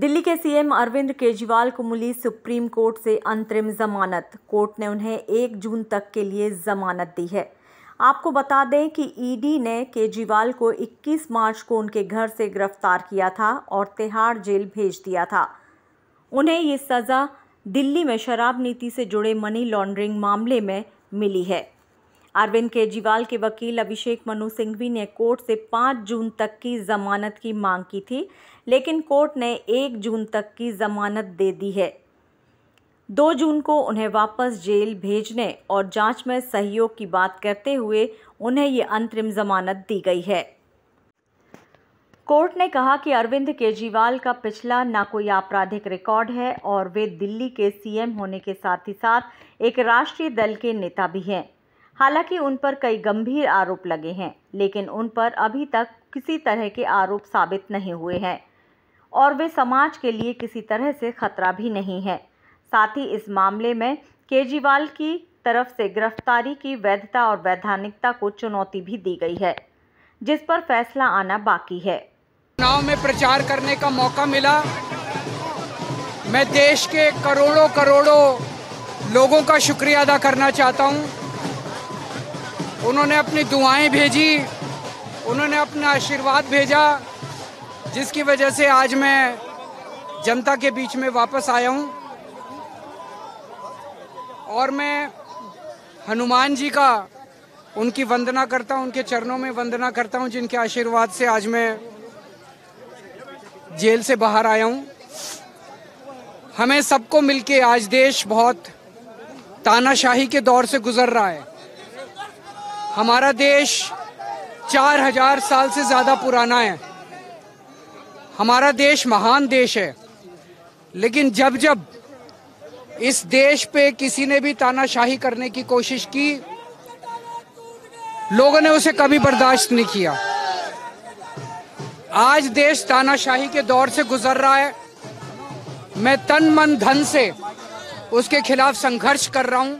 दिल्ली के सीएम अरविंद केजरीवाल को मिली supreme court से अंतरिम जमानत कोर्ट ने उन्हें एक जून तक के लिए जमानत दी है आपको बता दें कि ईडी ने केजरीवाल को 21 मार्च को उनके घर से गिरफ्तार किया था और तिहाड़ जेल भेज दिया था उन्हें ये सज़ा दिल्ली में शराब नीति से जुड़े मनी लॉन्ड्रिंग मामले में मिली है अरविंद केजरीवाल के वकील अभिषेक मनु सिंघवी ने कोर्ट से 5 जून तक की जमानत की मांग की थी लेकिन कोर्ट ने 1 जून तक की जमानत दे दी है 2 जून को उन्हें वापस जेल भेजने और जांच में सहयोग की बात करते हुए उन्हें ये अंतरिम जमानत दी गई है कोर्ट ने कहा कि अरविंद केजरीवाल का पिछला ना कोई आपराधिक रिकॉर्ड है और वे दिल्ली के सीएम होने के साथ ही साथ एक राष्ट्रीय दल के नेता भी हैं हालांकि उन पर कई गंभीर आरोप लगे हैं लेकिन उन पर अभी तक किसी तरह के आरोप साबित नहीं हुए हैं और वे समाज के लिए किसी तरह से खतरा भी नहीं है साथ ही इस मामले में केजरीवाल की तरफ से गिरफ्तारी की वैधता और वैधानिकता को चुनौती भी दी गई है जिस पर फैसला आना बाकी है चुनाव में प्रचार करने का मौका मिला मैं देश के करोड़ों करोड़ों लोगों का शुक्रिया अदा करना चाहता हूं उन्होंने अपनी दुआएं भेजी उन्होंने अपना आशीर्वाद भेजा जिसकी वजह से आज मैं जनता के बीच में वापस आया हूं और मैं हनुमान जी का उनकी वंदना करता हूं उनके चरणों में वंदना करता हूं जिनके आशीर्वाद से आज मैं जेल से बाहर आया हूं हमें सबको मिलके आज देश बहुत तानाशाही के दौर से गुजर रहा है हमारा देश चार हजार साल से ज़्यादा पुराना है हमारा देश महान देश है लेकिन जब जब इस देश पे किसी ने भी तानाशाही करने की कोशिश की लोगों ने उसे कभी बर्दाश्त नहीं किया आज देश तानाशाही के दौर से गुजर रहा है मैं तन मन धन से उसके खिलाफ संघर्ष कर रहा हूं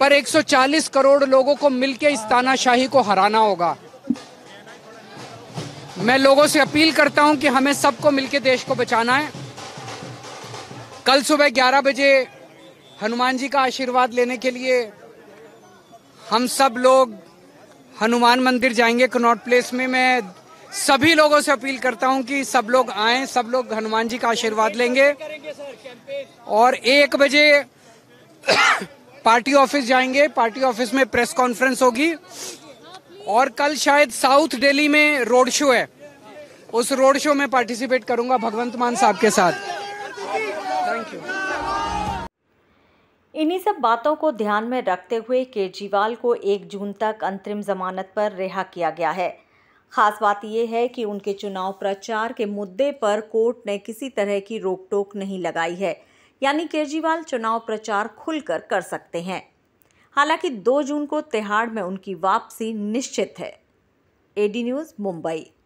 पर 140 करोड़ लोगों को मिलकर इस तानाशाही को हराना होगा मैं लोगों से अपील करता हूं कि हमें सबको मिलकर देश को बचाना है कल सुबह 11 बजे हनुमान जी का आशीर्वाद लेने के लिए हम सब लोग हनुमान मंदिर जाएंगे कनॉट प्लेस में मैं सभी लोगों से अपील करता हूं कि सब लोग आए सब लोग हनुमान जी का आशीर्वाद लेंगे और एक बजे पार्टी ऑफिस जाएंगे पार्टी ऑफिस में प्रेस कॉन्फ्रेंस होगी और कल शायद साउथ दिल्ली में रोड शो है उस रोड शो में पार्टिसिपेट करूंगा भगवंत मान साहब के साथ थैंक यू इन्हीं सब बातों को ध्यान में रखते हुए केजरीवाल को एक जून तक अंतरिम जमानत पर रिहा किया गया है खास बात यह है कि उनके चुनाव प्रचार के मुद्दे पर कोर्ट ने किसी तरह की रोक टोक नहीं लगाई है यानी केजरीवाल चुनाव प्रचार खुलकर कर सकते हैं हालांकि 2 जून को तिहाड़ में उनकी वापसी निश्चित है एडी न्यूज़ मुंबई